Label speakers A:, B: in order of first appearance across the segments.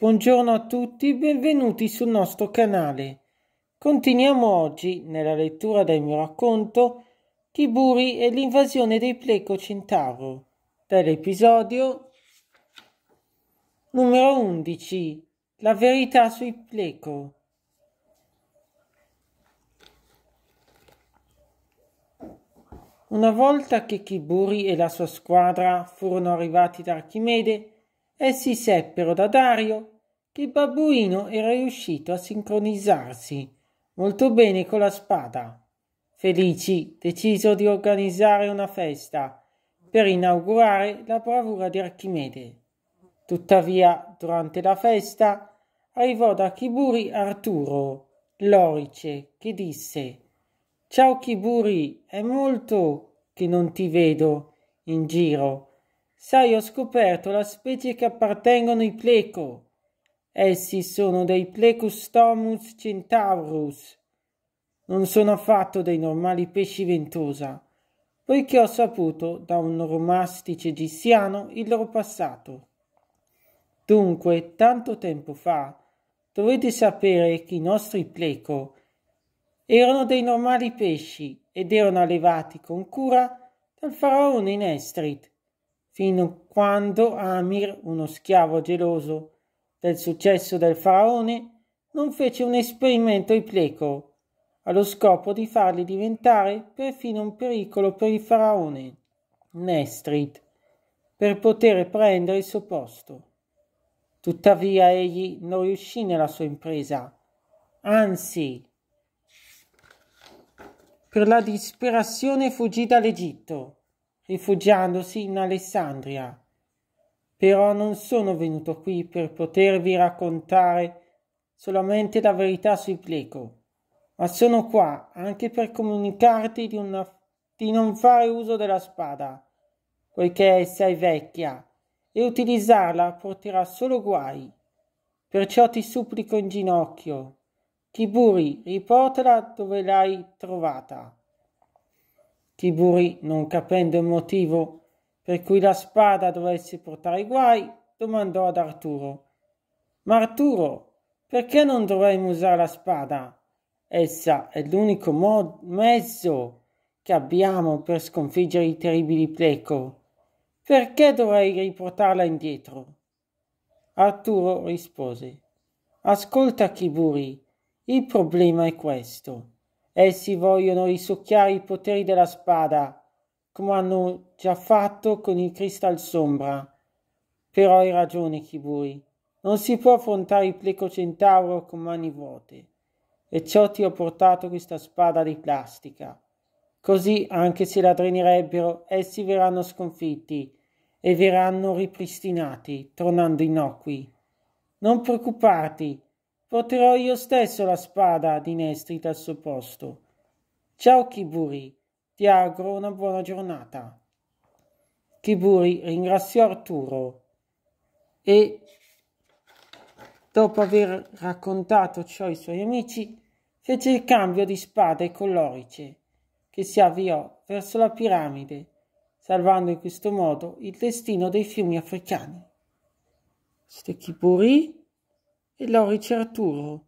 A: Buongiorno a tutti, benvenuti sul nostro canale. Continuiamo oggi, nella lettura del mio racconto, Tiburi e l'invasione dei Pleco Centauro, dell'episodio numero 11, La verità sui Pleco. Una volta che Kiburi e la sua squadra furono arrivati da Archimede, essi seppero da Dario che il babbuino era riuscito a sincronizzarsi molto bene con la spada. Felici deciso di organizzare una festa per inaugurare la bravura di Archimede. Tuttavia, durante la festa arrivò da Chiburi Arturo, l'orice, che disse Ciao Chiburi, è molto che non ti vedo in giro Sai, ho scoperto la specie che appartengono ai pleco. Essi sono dei Plecustomus centaurus. Non sono affatto dei normali pesci ventosa, poiché ho saputo da un romastice egiziano il loro passato. Dunque, tanto tempo fa, dovete sapere che i nostri pleco erano dei normali pesci ed erano allevati con cura dal faraone Nestrit fino a quando Amir, uno schiavo geloso del successo del faraone, non fece un esperimento pleco, allo scopo di farli diventare perfino un pericolo per il faraone, Nestrit, per poter prendere il suo posto. Tuttavia egli non riuscì nella sua impresa, anzi, per la disperazione fuggì dall'Egitto rifugiandosi in Alessandria. Però non sono venuto qui per potervi raccontare solamente la verità sui pleco, ma sono qua anche per comunicarti di, una, di non fare uso della spada, poiché sei vecchia e utilizzarla porterà solo guai. Perciò ti supplico in ginocchio, Kiburi, riportala dove l'hai trovata Tiburi, non capendo il motivo per cui la spada dovesse portare guai, domandò ad Arturo. Ma Arturo, perché non dovremmo usare la spada? Essa è l'unico mod- mezzo che abbiamo per sconfiggere i terribili pleco. Perché dovrei riportarla indietro? Arturo rispose. Ascolta, Kiburi, il problema è questo. Essi vogliono risucchiare i poteri della spada, come hanno già fatto con il cristal Sombra. Però hai ragione, Kiburi. Non si può affrontare il pleco centauro con mani vuote. E ciò ti ho portato questa spada di plastica. Così, anche se la drenerebbero, essi verranno sconfitti e verranno ripristinati, tornando innocui. Non preoccuparti, Porterò io stesso la spada di Nestrit al suo posto. Ciao Kiburi, ti auguro una buona giornata. Kiburi ringraziò Arturo e, dopo aver raccontato ciò ai suoi amici, fece il cambio di spade con l'orice, che si avviò verso la piramide, salvando in questo modo il destino dei fiumi africani. Ste Kiburi? e Lorice Arturo.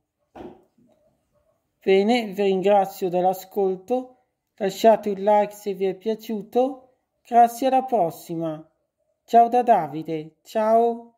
A: Bene, vi ringrazio dell'ascolto, lasciate un like se vi è piaciuto, grazie alla prossima. Ciao da Davide, ciao!